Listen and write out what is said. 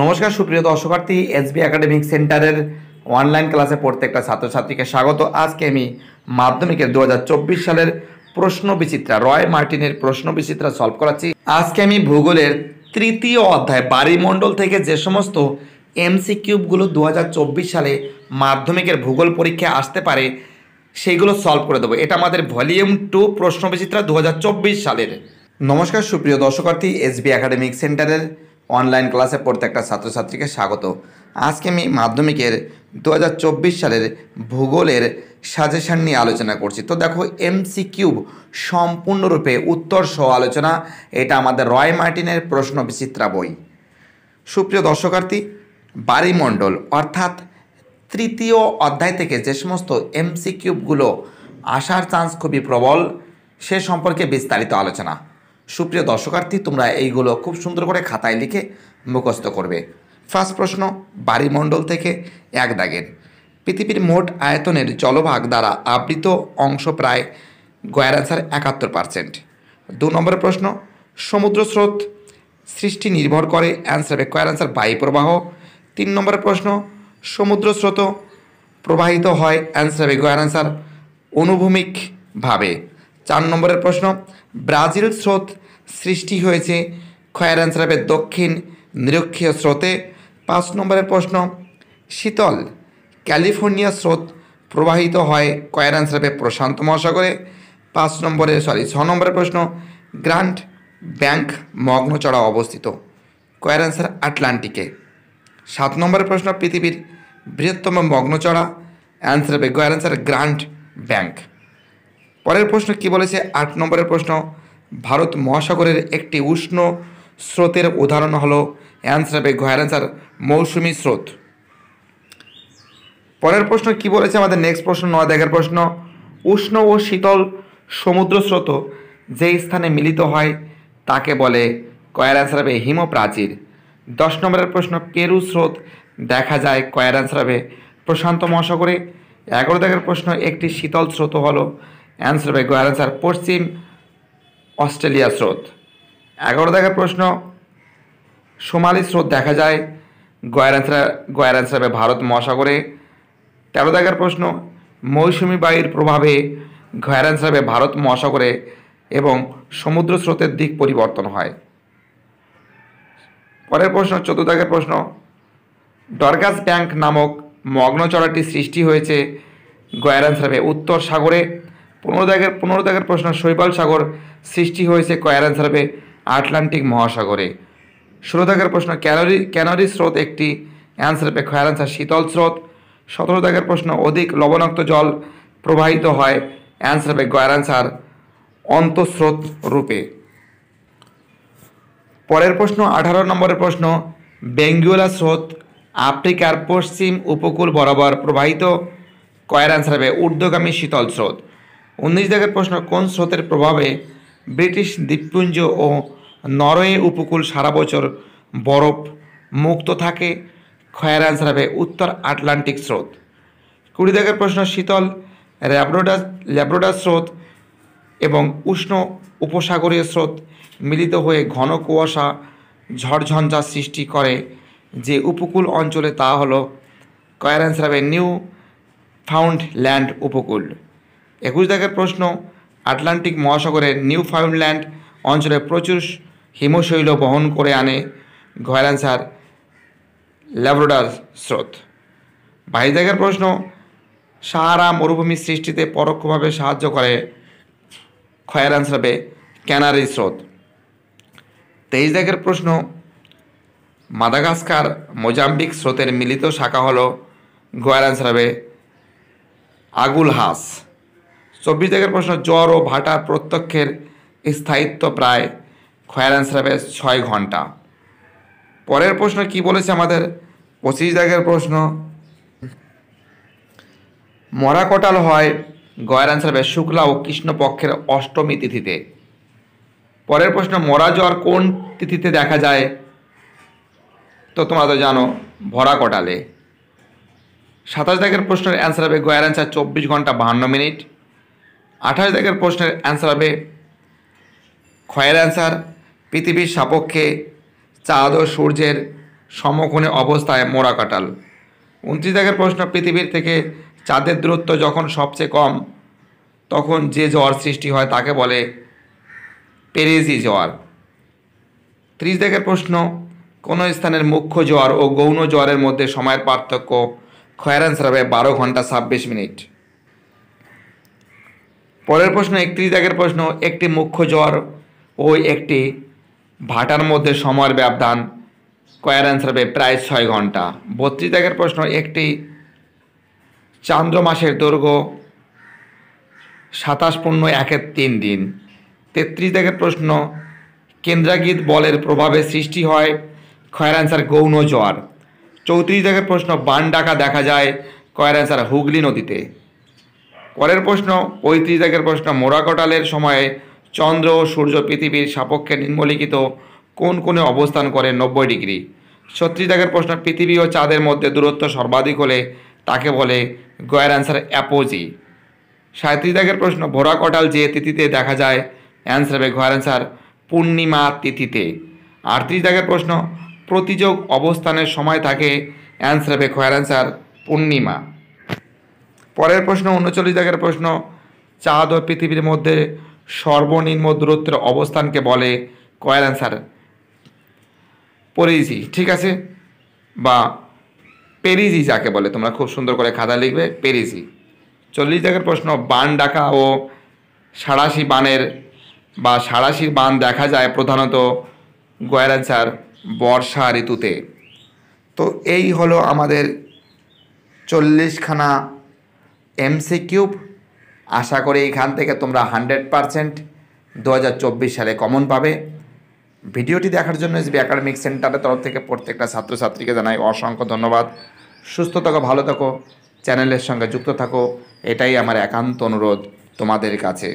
নমস্কার সুপ্রিয় দর্শকার্থী এস বি একাডেমিক সেন্টারের অনলাইন ক্লাসে প্রত্যেকটা ছাত্রছাত্রীকে স্বাগত আজকে আমি মাধ্যমিকের দু সালের প্রশ্ন বিচিত্রা রয় মার্টিনের প্রশ্ন বিচিত্রা সলভ করাচ্ছি আজকে আমি ভূগোলের তৃতীয় অধ্যায় বাড়িমণ্ডল থেকে যে সমস্ত এমসি কিউবগুলো দু সালে মাধ্যমিকের ভূগোল পরীক্ষায় আসতে পারে সেইগুলো সলভ করে দেবো এটা আমাদের ভলিউম টু প্রশ্ন বিচিত্রা দু সালের নমস্কার সুপ্রিয় দর্শকার্থী এস বি একাডেমিক সেন্টারের অনলাইন ক্লাসে প্রত্যেকটা ছাত্রছাত্রীকে স্বাগত আজকে আমি মাধ্যমিকের দু সালের ভূগোলের সাজেশন নিয়ে আলোচনা করছি তো দেখো এমসি কিউব সম্পূর্ণরূপে উত্তর সহ আলোচনা এটা আমাদের রয় মার্টিনের প্রশ্ন বিচিত্রা বই সুপ্রিয় দর্শকার্থী বারিমণ্ডল অর্থাৎ তৃতীয় অধ্যায় থেকে যে সমস্ত এমসি কিউবগুলো আসার চান্স খুবই প্রবল সে সম্পর্কে বিস্তারিত আলোচনা সুপ্রিয় দর্শকার্থী তোমরা এইগুলো খুব সুন্দর করে খাতায় লিখে মুখস্থ করবে ফার্স্ট প্রশ্ন বাড়িমণ্ডল থেকে এক দাগের পৃথিবীর মোট আয়তনের জলভাগ দ্বারা আবৃত অংশ প্রায় গয়ের আনসার একাত্তর পারসেন্ট দু নম্বরের প্রশ্ন সমুদ্র স্রোত সৃষ্টি নির্ভর করে অ্যান্সার হবে কয়ের অ্যান্সার প্রবাহ তিন নম্বরের প্রশ্ন সমুদ্র স্রোত প্রবাহিত হয় অ্যান্সার হবে গয়ের অ্যান্সার অনুভূমিকভাবে চার নম্বরের প্রশ্ন ব্রাজিল স্রোত সৃষ্টি হয়েছে খয়ের অ্যান্সার হবে দক্ষিণ নিরক্ষীয় স্রোতে পাঁচ নম্বরের প্রশ্ন শীতল ক্যালিফোর্নিয়া স্রোত প্রবাহিত হয় কয়ের অ্যান্সার হবে প্রশান্ত মহাসাগরে পাঁচ নম্বরের সরি ছ নম্বরের প্রশ্ন গ্রান্ট ব্যাংক মগ্নচড়া অবস্থিত কয়ের অ্যান্সার আটলান্টিকে সাত নম্বরের প্রশ্ন পৃথিবীর বৃহত্তম মগ্নচড়া অ্যান্সার হবে কয়ের অ্যান্সার গ্রান্ট ব্যাংক পরের প্রশ্ন কি বলেছে আট নম্বরের প্রশ্ন ভারত মহাসাগরের একটি উষ্ণ স্রোতের উদাহরণ হলো অ্যান্সার হবে ঘয়ের অ্যান্সার মৌসুমি স্রোত পরের প্রশ্ন কি বলেছে আমাদের নেক্সট প্রশ্ন নয় দেখার প্রশ্ন উষ্ণ ও শীতল সমুদ্র স্রোত যেই স্থানে মিলিত হয় তাকে বলে কয়ের অ্যান্সার হবে হিমপ্রাচীর দশ নম্বরের প্রশ্ন পেরু স্রোত দেখা যায় কয়ের অ্যান্সার হবে প্রশান্ত মহাসাগরে এগারো দেখার প্রশ্ন একটি শীতল স্রোত হলো অ্যান্সার বাই গোয়ার অ্যান্সার পশ্চিম অস্ট্রেলিয়া স্রোত এগারো দেখার প্রশ্ন সোমালি স্রোত দেখা যায় গয়ের অ্যান্সার গয়ের অ্যান্সার হবে ভারত মহাসাগরে তেরো দেখার প্রশ্ন মৌসুমি বায়ুর প্রভাবে গয়ের অ্যান্সার হবে ভারত মহাসাগরে এবং সমুদ্র স্রোতের দিক পরিবর্তন হয় পরের প্রশ্ন চোদ্দ প্রশ্ন ডরগাস ব্যাংক নামক মগ্নচড়াটি সৃষ্টি হয়েছে গয়ের অ্যান্সার হবে উত্তর সাগরে পনেরো দাগের পনেরো দাগের প্রশ্ন শৈবাল সাগর সৃষ্টি হয়েছে কয়ার অ্যান্সার হবে আটলান্টিক মহাসাগরে ষোলো দাগের প্রশ্ন ক্যালোরি ক্যানোরি স্রোত একটি অ্যান্সার হবে খয়ার অ্যান্সার শীতল স্রোত সতেরো দাগের প্রশ্ন অধিক লবণাক্ত জল প্রবাহিত হয় অ্যান্সার হবে গয়ার অ্যান্সার অন্তঃস্রোত রূপে পরের প্রশ্ন আঠারো নম্বরের প্রশ্ন বেঙ্গুলা স্রোত আফ্রিকার পশ্চিম উপকূল বরাবর প্রবাহিত কয়ের অ্যান্সার হবে ঊর্ধ্বগামী শীতল স্রোত উনিশ দাগের প্রশ্ন কোন স্রোতের প্রভাবে ব্রিটিশ দ্বীপপুঞ্জ ও নরওয়ে উপকূল সারা বছর বরফ মুক্ত থাকে খয়ের আনসার হবে উত্তর আটলান্টিক স্রোত কুড়ি দাগের প্রশ্ন শীতল ল্যাব্রোডাস ল্যাব্রোডাস স্রোত এবং উষ্ণ উপসাগরীয় স্রোত মিলিত হয়ে ঘন কুয়াশা ঝড়ঝঞ্ঝা সৃষ্টি করে যে উপকূল অঞ্চলে তা হলো কয়ার অ্যান্সার হবে নিউ ফাউন্ড ল্যান্ড উপকূল একুশ দাগের প্রশ্ন আটলান্টিক মহাসাগরের নিউ ফাউন্ডল্যান্ড অঞ্চলে প্রচুর হিমশৈল বহন করে আনে ঘয়ের ল্যাবরোডার ল্যাব্রোডার স্রোত বাইশ দাগের প্রশ্ন সাহারা মরুভূমি সৃষ্টিতে পরোক্ষভাবে সাহায্য করে ক্ষয়ের আনসার হবে ক্যানারি স্রোত তেইশ দাগের প্রশ্ন মাদাগাস্কার মোজাম্বিক স্রোতের মিলিত শাখা হল গোয়ার আনসার হবে আগুল হাস চব্বিশ তারিখের প্রশ্ন জ্বর ও ভাটা প্রত্যক্ষের স্থায়িত্ব প্রায় খয়ার অ্যান্সার হবে ছয় ঘন্টা পরের প্রশ্ন কি বলেছে আমাদের পঁচিশ তারিখের প্রশ্ন মরা কটাল হয় গয়ের অ্যান্সার হবে শুক্লা ও কৃষ্ণপক্ষের অষ্টমী তিথিতে পরের প্রশ্ন মরা জ্বর কোন তিথিতে দেখা যায় তো তোমরা তো জানো ভরা কটালে সাতাশ দাগের প্রশ্নের অ্যান্সার হবে গয়ের অ্যান্সার চব্বিশ ঘন্টা বাহান্ন মিনিট আঠাশ দাগের প্রশ্নের অ্যান্সার হবে ক্ষয়ের অ্যান্সার পৃথিবীর সাপক্ষে চাঁদ ও সূর্যের সমকোণে অবস্থায় মোড়া কাটাল উনত্রিশ দাগের প্রশ্ন পৃথিবীর থেকে চাঁদের দূরত্ব যখন সবচেয়ে কম তখন যে জ্বর সৃষ্টি হয় তাকে বলে পেরেজি জ্বর ত্রিশ দাগের প্রশ্ন কোন স্থানের মুখ্য জ্বর ও গৌণ জ্বরের মধ্যে সময়ের পার্থক্য খয়ের অ্যান্সার হবে বারো ঘন্টা ছাব্বিশ মিনিট পরের প্রশ্ন একত্রিশ দাগের প্রশ্ন একটি মুখ্য জ্বর ও একটি ভাটার মধ্যে সময়ের ব্যবধান কয়ার অ্যান্সার হবে প্রায় ছয় ঘন্টা বত্রিশ দাগের প্রশ্ন একটি চান্দ্র মাসের দৈর্ঘ্য সাতাশ পূর্ণ একের তিন দিন তেত্রিশ দাগের প্রশ্ন কেন্দ্রাগীত বলের প্রভাবে সৃষ্টি হয় কয়ার অ্যান্সার গৌণ জ্বর চৌত্রিশ দাগের প্রশ্ন বান ডাকা দেখা যায় কয়ার অ্যান্সার হুগলি নদীতে পরের প্রশ্ন পঁয়ত্রিশ দাগের প্রশ্ন মোরাকটালের সময়ে চন্দ্র ও সূর্য পৃথিবীর সাপক্ষে নিম্নলিখিত কোন কোণে অবস্থান করে নব্বই ডিগ্রি ছত্রিশ দাগের প্রশ্ন পৃথিবী ও চাঁদের মধ্যে দূরত্ব সর্বাধিক হলে তাকে বলে গয়ের অ্যান্সার অ্যাপোজি সাঁত্রিশ দাগের প্রশ্ন ভোরা কটাল যে তিথিতে দেখা যায় অ্যান্সার হবে গয়ের অ্যান্সার পূর্ণিমা তিথিতে আটত্রিশ দাগের প্রশ্ন প্রতিযোগ অবস্থানের সময় থাকে অ্যান্সার হবে গয়ের অ্যান্সার পূর্ণিমা পরের প্রশ্ন উনচল্লিশ জায়গার প্রশ্ন চাঁদ ও পৃথিবীর মধ্যে সর্বনিম্ন দূরত্বের অবস্থানকে বলে কয়েল অ্যান্সার পরিজি ঠিক আছে বা পেরিজি যাকে বলে তোমরা খুব সুন্দর করে খাতা লিখবে পেরিজি চল্লিশ জায়গার প্রশ্ন বান ডাকা ও সাড়াশি বানের বা সাড়াশির বান দেখা যায় প্রধানত গয়ের অ্যান্সার বর্ষা ঋতুতে তো এই হলো আমাদের চল্লিশখানা এমসি কিউব আশা করি এখান থেকে তোমরা হান্ড্রেড পারসেন্ট দু সালে কমন পাবে ভিডিওটি দেখার জন্য এসবি একাডেমিক সেন্টারের তরফ থেকে প্রত্যেকটা ছাত্রছাত্রীকে জানাই অসংখ্য ধন্যবাদ সুস্থ থাকো ভালো থাকো চ্যানেলের সঙ্গে যুক্ত থাকো এটাই আমার একান্ত অনুরোধ তোমাদের কাছে